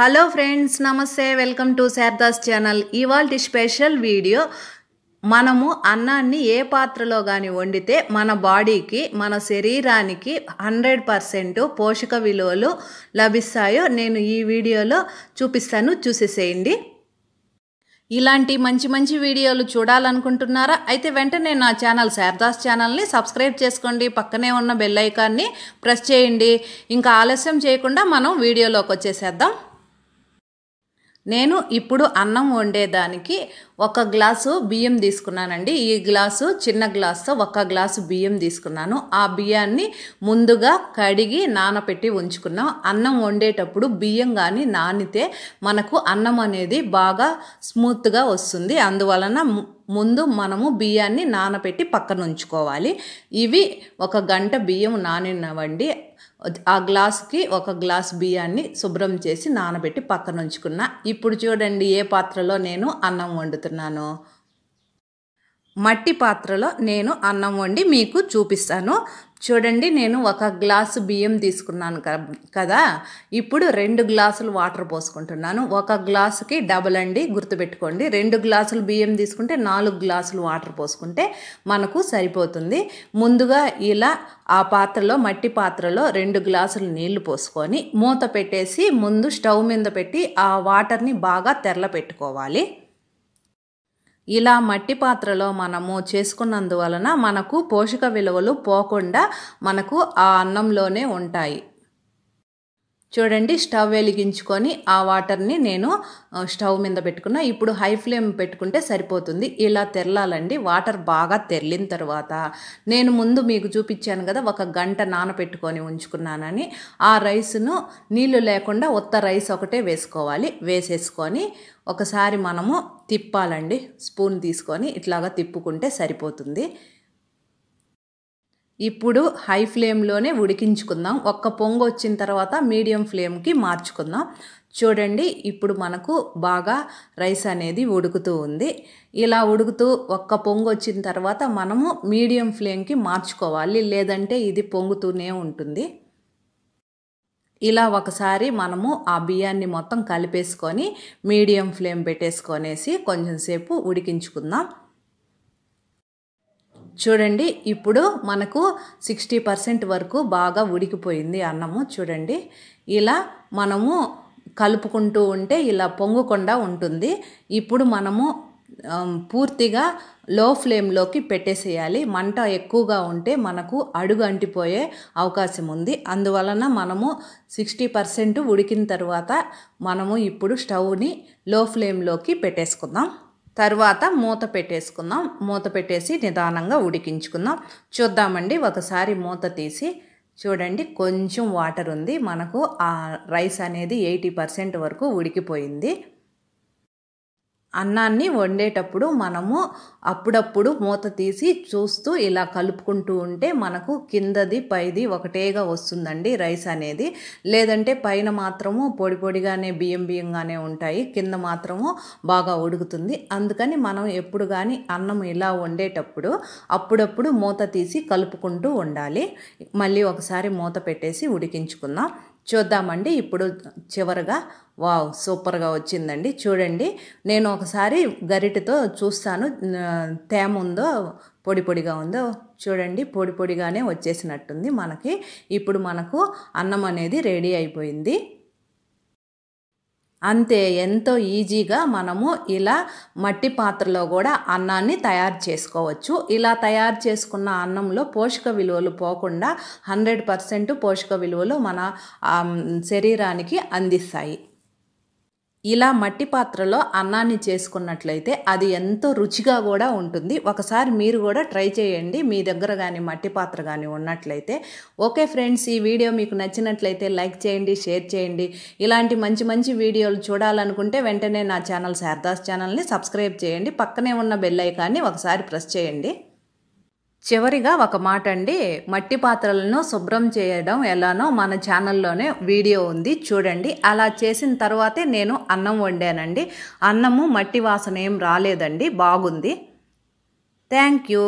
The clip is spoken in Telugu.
హలో ఫ్రెండ్స్ నమస్తే వెల్కమ్ టు శారదాస్ ఛానల్ ఇవాళ స్పెషల్ వీడియో మనము అన్నాన్ని ఏ పాత్రలో కానీ వండితే మన బాడీకి మన శరీరానికి హండ్రెడ్ పర్సెంట్ పోషక విలువలు లభిస్తాయో నేను ఈ వీడియోలో చూపిస్తాను చూసేసేయండి ఇలాంటి మంచి మంచి వీడియోలు చూడాలనుకుంటున్నారా అయితే వెంటనే నా ఛానల్ శారదాస్ ఛానల్ని సబ్స్క్రైబ్ చేసుకోండి పక్కనే ఉన్న బెల్ ఐకాన్ని ప్రెస్ చేయండి ఇంకా ఆలస్యం చేయకుండా మనం వీడియోలోకి వచ్చేసేద్దాం నేను ఇప్పుడు అన్నం వండేదానికి ఒక గ్లాసు బియ్యం తీసుకున్నానండి ఈ గ్లాసు చిన్న గ్లాస్తో ఒక గ్లాసు బియ్యం తీసుకున్నాను ఆ బియ్యాన్ని ముందుగా కడిగి నానపెట్టి ఉంచుకున్నాం అన్నం వండేటప్పుడు బియ్యం కానీ నానితే మనకు అన్నం అనేది బాగా స్మూత్గా వస్తుంది అందువలన ముందు మనము బియ్యాన్ని నానబెట్టి పక్కన ఉంచుకోవాలి ఇవి ఒక గంట బియ్యం నానినవండి ఆ గ్లాస్కి ఒక గ్లాస్ బియ్యాన్ని శుభ్రం చేసి నానబెట్టి పక్కన ఉంచుకున్నా ఇప్పుడు చూడండి ఏ పాత్రలో నేను అన్నం వండుతున్నాను మట్టి పాత్రలో నేను అన్నం వండి మీకు చూపిస్తాను చూడండి నేను ఒక గ్లాసు బియ్యం తీసుకున్నాను కదా ఇప్పుడు రెండు గ్లాసులు వాటర్ పోసుకుంటున్నాను ఒక గ్లాసుకి డబుల్ అండి గుర్తుపెట్టుకోండి రెండు గ్లాసులు బియ్యం తీసుకుంటే నాలుగు గ్లాసులు వాటర్ పోసుకుంటే మనకు సరిపోతుంది ముందుగా ఇలా ఆ పాత్రలో మట్టి పాత్రలో రెండు గ్లాసులు నీళ్లు పోసుకొని మూత పెట్టేసి ముందు స్టవ్ మీద పెట్టి ఆ వాటర్ని బాగా తెరల పెట్టుకోవాలి ఇలా మట్టి పాత్రలో మనము చేసుకున్నందువలన మనకు పోషక విలువలు పోకుండా మనకు ఆ అన్నంలోనే ఉంటాయి చూడండి స్టవ్ వెలిగించుకొని ఆ వాటర్ని నేను స్టవ్ మీద పెట్టుకున్న ఇప్పుడు హై ఫ్లేమ్ పెట్టుకుంటే సరిపోతుంది ఇలా తెరలాలండి వాటర్ బాగా తెరిలిన తర్వాత నేను ముందు మీకు చూపించాను కదా ఒక గంట నానపెట్టుకొని ఉంచుకున్నానని ఆ రైస్ను నీళ్లు లేకుండా ఉత్త రైస్ ఒకటే వేసుకోవాలి వేసేసుకొని ఒకసారి మనము తిప్పాలండి స్పూన్ తీసుకొని ఇట్లాగా తిప్పుకుంటే సరిపోతుంది ఇప్పుడు హై ఫ్లేమ్లోనే ఉడికించుకుందాం ఒక్క పొంగు వచ్చిన తర్వాత మీడియం ఫ్లేమ్కి మార్చుకుందాం చూడండి ఇప్పుడు మనకు బాగా రైస్ అనేది ఉడుకుతూ ఉంది ఇలా ఉడుకుతూ ఒక్క పొంగు వచ్చిన తర్వాత మనము మీడియం ఫ్లేమ్కి మార్చుకోవాలి లేదంటే ఇది పొంగుతూనే ఉంటుంది ఇలా ఒకసారి మనము ఆ బియ్యాన్ని మొత్తం కలిపేసుకొని మీడియం ఫ్లేమ్ పెట్టేసుకొనేసి కొంచెం సేపు ఉడికించుకుందాం చూడండి ఇప్పుడు మనకు సిక్స్టీ పర్సెంట్ వరకు బాగా ఉడికిపోయింది అన్నము చూడండి ఇలా మనము కలుపుకుంటూ ఉంటే ఇలా పొంగకుండా ఉంటుంది ఇప్పుడు మనము పూర్తిగా లో ఫ్లేమ్లోకి పెట్టేసేయాలి మంట ఎక్కువగా ఉంటే మనకు అడుగు అంటిపోయే అవకాశం ఉంది అందువలన మనము సిక్స్టీ పర్సెంట్ ఉడికిన తర్వాత మనము ఇప్పుడు స్టవ్ని లో ఫ్లేమ్లోకి పెట్టేసుకుందాం తర్వాత మూత పెట్టేసుకుందాం మూత పెట్టేసి నిదానంగా ఉడికించుకుందాం చూద్దామండి ఒకసారి మూత తీసి చూడండి కొంచెం వాటర్ ఉంది మనకు ఆ రైస్ అనేది ఎయిటీ పర్సెంట్ వరకు ఉడికిపోయింది అన్నాన్ని వండేటప్పుడు మనము అప్పుడప్పుడు మూత తీసి చూస్తూ ఇలా కలుపుకుంటూ ఉంటే మనకు కిందది పైది ఒకటేగా వస్తుందండి రైస్ అనేది లేదంటే పైన మాత్రము పొడి పొడిగానే బియ్యం బియ్యంగానే ఉంటాయి కింద మాత్రము బాగా ఉడుకుతుంది అందుకని మనం ఎప్పుడు కానీ అన్నం ఇలా వండేటప్పుడు అప్పుడప్పుడు మూత తీసి కలుపుకుంటూ ఉండాలి మళ్ళీ ఒకసారి మూత పెట్టేసి ఉడికించుకుందాం చూద్దామండి ఇప్పుడు చివరగా వావ్ సూపర్గా వచ్చిందండి చూడండి నేను ఒకసారి గరిటతో చూస్తాను తేమ ఉందో పొడి పొడిగా ఉందో చూడండి పొడి పొడిగానే వచ్చేసినట్టుంది మనకి ఇప్పుడు మనకు అన్నం అనేది రెడీ అయిపోయింది అంతే ఎంతో ఈజీగా మనము ఇలా మట్టి పాత్రలో కూడా అన్నాన్ని తయారు చేసుకోవచ్చు ఇలా తయారు చేసుకున్న అన్నంలో పోషక విలువలు పోకుండా హండ్రెడ్ పర్సెంట్ పోషక విలువలు మన శరీరానికి అందిస్తాయి ఇలా మట్టి పాత్రలో అన్నాన్ని చేసుకున్నట్లయితే అది ఎంతో రుచిగా కూడా ఉంటుంది ఒకసారి మీరు కూడా ట్రై చేయండి మీ దగ్గర కానీ మట్టి పాత్ర కానీ ఉన్నట్లయితే ఓకే ఫ్రెండ్స్ ఈ వీడియో మీకు నచ్చినట్లయితే లైక్ చేయండి షేర్ చేయండి ఇలాంటి మంచి మంచి వీడియోలు చూడాలనుకుంటే వెంటనే నా ఛానల్ శారదాస్ ఛానల్ని సబ్స్క్రైబ్ చేయండి పక్కనే ఉన్న బెల్ ఐకాన్ని ఒకసారి ప్రెస్ చేయండి చివరిగా ఒక మాట అండి మట్టి పాత్రలను శుభ్రం చేయడం ఎలానో మన ఛానల్లోనే వీడియో ఉంది చూడండి అలా చేసిన తర్వాతే నేను అన్నం వండానండి అన్నము మట్టి వాసన ఏం రాలేదండి బాగుంది థ్యాంక్ యూ